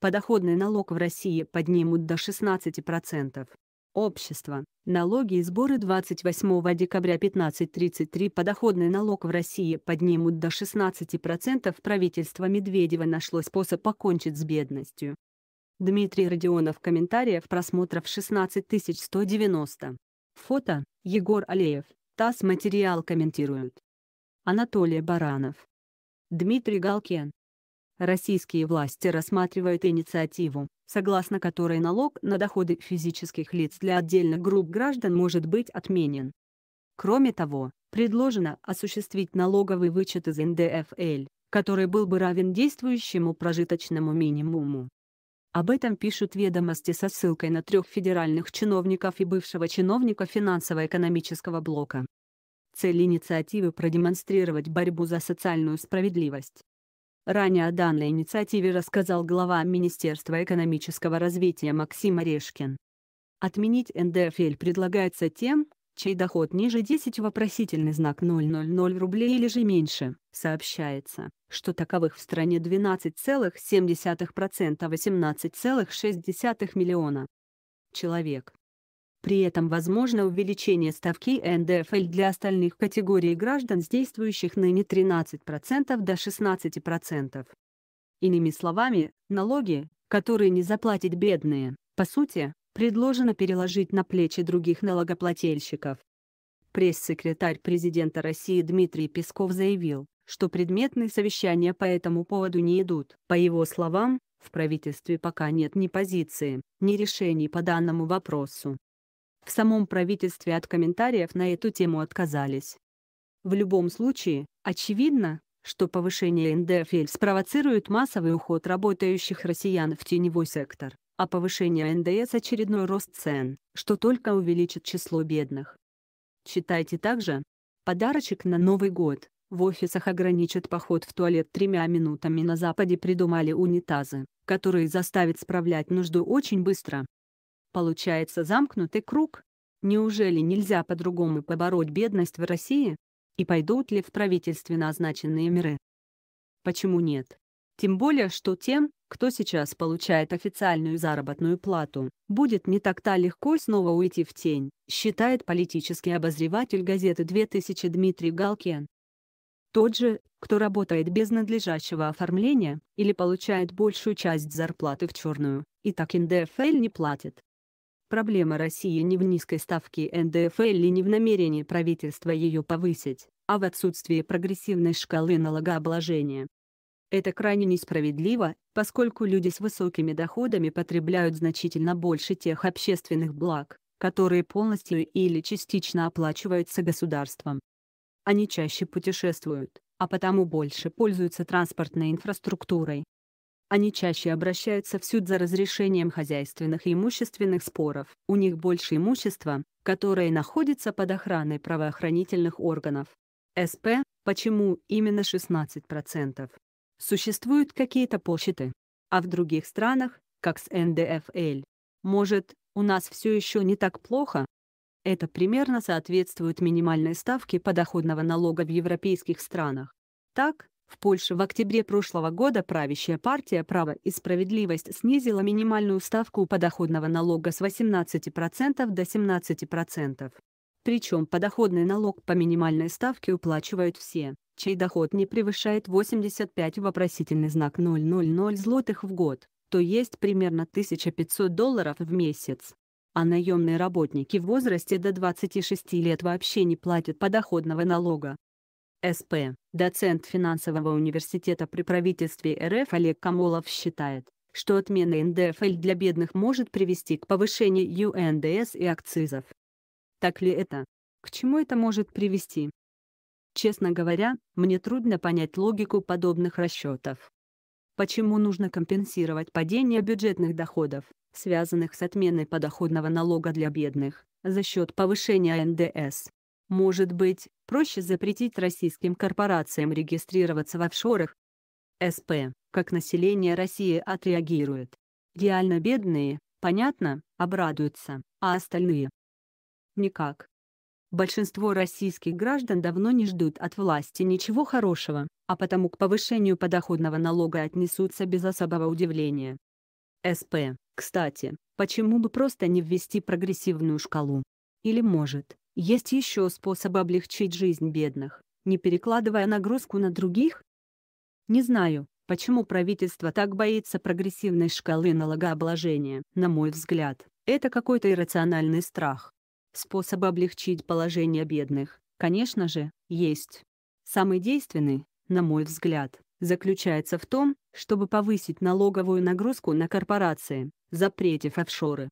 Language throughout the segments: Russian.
Подоходный налог в России поднимут до 16%. Общество. Налоги и сборы 28 декабря 15.33 подоходный налог в России поднимут до 16%. Правительство Медведева нашло способ покончить с бедностью. Дмитрий Родионов. Комментариев просмотров 16190. Фото. Егор Алеев. ТАСС материал комментирует. Анатолий Баранов. Дмитрий Галкин. Российские власти рассматривают инициативу, согласно которой налог на доходы физических лиц для отдельных групп граждан может быть отменен. Кроме того, предложено осуществить налоговый вычет из НДФЛ, который был бы равен действующему прожиточному минимуму. Об этом пишут ведомости со ссылкой на трех федеральных чиновников и бывшего чиновника финансово-экономического блока. Цель инициативы – продемонстрировать борьбу за социальную справедливость, Ранее о данной инициативе рассказал глава Министерства экономического развития Максим Орешкин. Отменить НДФЛ предлагается тем, чей доход ниже 10 вопросительный знак 000 рублей или же меньше. Сообщается, что таковых в стране 12,7% 18,6 миллиона человек. При этом возможно увеличение ставки НДФЛ для остальных категорий граждан с действующих ныне 13% до 16%. Иными словами, налоги, которые не заплатят бедные, по сути, предложено переложить на плечи других налогоплательщиков. Пресс-секретарь президента России Дмитрий Песков заявил, что предметные совещания по этому поводу не идут. По его словам, в правительстве пока нет ни позиции, ни решений по данному вопросу. В самом правительстве от комментариев на эту тему отказались. В любом случае, очевидно, что повышение НДФЛ спровоцирует массовый уход работающих россиян в теневой сектор, а повышение НДС – очередной рост цен, что только увеличит число бедных. Читайте также. Подарочек на Новый год. В офисах ограничат поход в туалет тремя минутами на Западе придумали унитазы, которые заставят справлять нужду очень быстро. Получается замкнутый круг. Неужели нельзя по-другому побороть бедность в России? И пойдут ли в правительстве назначенные меры? Почему нет? Тем более, что тем, кто сейчас получает официальную заработную плату, будет не так-то легко снова уйти в тень, считает политический обозреватель газеты «2000» Дмитрий Галкин. Тот же, кто работает без надлежащего оформления или получает большую часть зарплаты в черную, и так НДФЛ не платит, Проблема России не в низкой ставке НДФЛ и не в намерении правительства ее повысить, а в отсутствии прогрессивной шкалы налогообложения. Это крайне несправедливо, поскольку люди с высокими доходами потребляют значительно больше тех общественных благ, которые полностью или частично оплачиваются государством. Они чаще путешествуют, а потому больше пользуются транспортной инфраструктурой, они чаще обращаются в суд за разрешением хозяйственных и имущественных споров. У них больше имущества, которое находится под охраной правоохранительных органов. СП – почему именно 16%? Существуют какие-то почты. А в других странах, как с НДФЛ, может, у нас все еще не так плохо? Это примерно соответствует минимальной ставке подоходного налога в европейских странах. Так, в Польше в октябре прошлого года правящая партия «Право и справедливость» снизила минимальную ставку подоходного налога с 18% до 17%. Причем подоходный налог по минимальной ставке уплачивают все, чей доход не превышает 85 вопросительный знак 000 злотых в год, то есть примерно 1500 долларов в месяц. А наемные работники в возрасте до 26 лет вообще не платят подоходного налога. СП, доцент финансового университета при правительстве РФ Олег Камолов считает, что отмена НДФЛ для бедных может привести к повышению ЮНДС и акцизов. Так ли это? К чему это может привести? Честно говоря, мне трудно понять логику подобных расчетов. Почему нужно компенсировать падение бюджетных доходов, связанных с отменой подоходного налога для бедных, за счет повышения НДС? Может быть, проще запретить российским корпорациям регистрироваться в офшорах? СП, как население России отреагирует. Реально бедные, понятно, обрадуются, а остальные? Никак. Большинство российских граждан давно не ждут от власти ничего хорошего, а потому к повышению подоходного налога отнесутся без особого удивления. СП, кстати, почему бы просто не ввести прогрессивную шкалу? Или может, есть еще способы облегчить жизнь бедных, не перекладывая нагрузку на других? Не знаю, почему правительство так боится прогрессивной шкалы налогообложения. На мой взгляд, это какой-то иррациональный страх. Способы облегчить положение бедных, конечно же, есть. Самый действенный, на мой взгляд, заключается в том, чтобы повысить налоговую нагрузку на корпорации, запретив офшоры.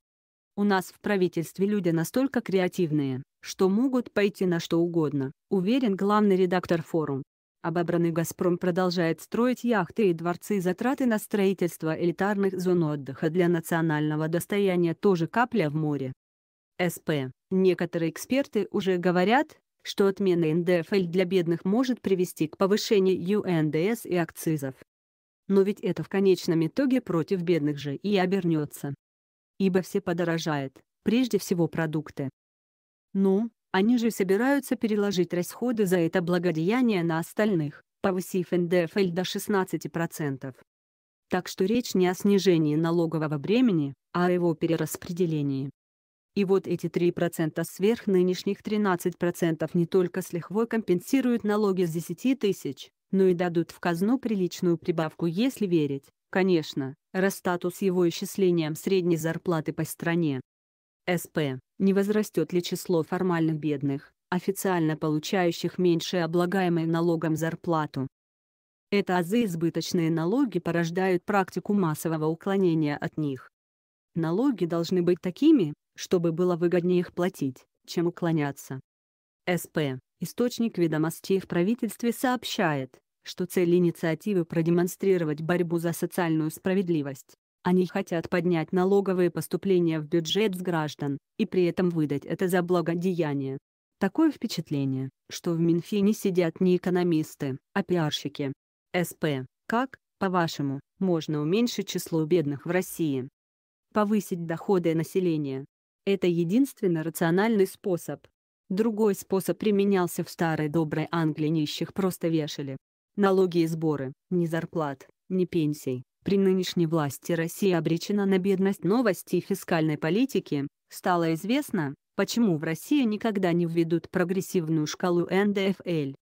У нас в правительстве люди настолько креативные, что могут пойти на что угодно, уверен главный редактор форум. Обобранный «Газпром» продолжает строить яхты и дворцы затраты на строительство элитарных зон отдыха для национального достояния тоже капля в море. СП. Некоторые эксперты уже говорят, что отмена НДФЛ для бедных может привести к повышению ЮНДС и акцизов. Но ведь это в конечном итоге против бедных же и обернется. Ибо все подорожает, прежде всего продукты. Ну, они же собираются переложить расходы за это благодеяние на остальных, повысив НДФЛ до 16%. Так что речь не о снижении налогового бремени, а о его перераспределении. И вот эти 3% сверх нынешних 13% не только с лихвой компенсируют налоги с 10 тысяч, но и дадут в казну приличную прибавку если верить, Конечно, раз статус его исчислением средней зарплаты по стране. СП. Не возрастет ли число формально бедных, официально получающих меньше облагаемой налогом зарплату? Это азы избыточные налоги порождают практику массового уклонения от них. Налоги должны быть такими, чтобы было выгоднее их платить, чем уклоняться. СП. Источник ведомостей в правительстве сообщает, что цель инициативы продемонстрировать борьбу за социальную справедливость. Они хотят поднять налоговые поступления в бюджет с граждан, и при этом выдать это за благодеяние. Такое впечатление, что в Минфине сидят не экономисты, а пиарщики. СП, как, по-вашему, можно уменьшить число бедных в России? Повысить доходы населения. Это единственный рациональный способ. Другой способ применялся в старой доброй Англии нищих просто вешали. Налоги и сборы, ни зарплат, ни пенсий. При нынешней власти Россия обречена на бедность новости фискальной политики. Стало известно, почему в России никогда не введут прогрессивную шкалу НДФЛ.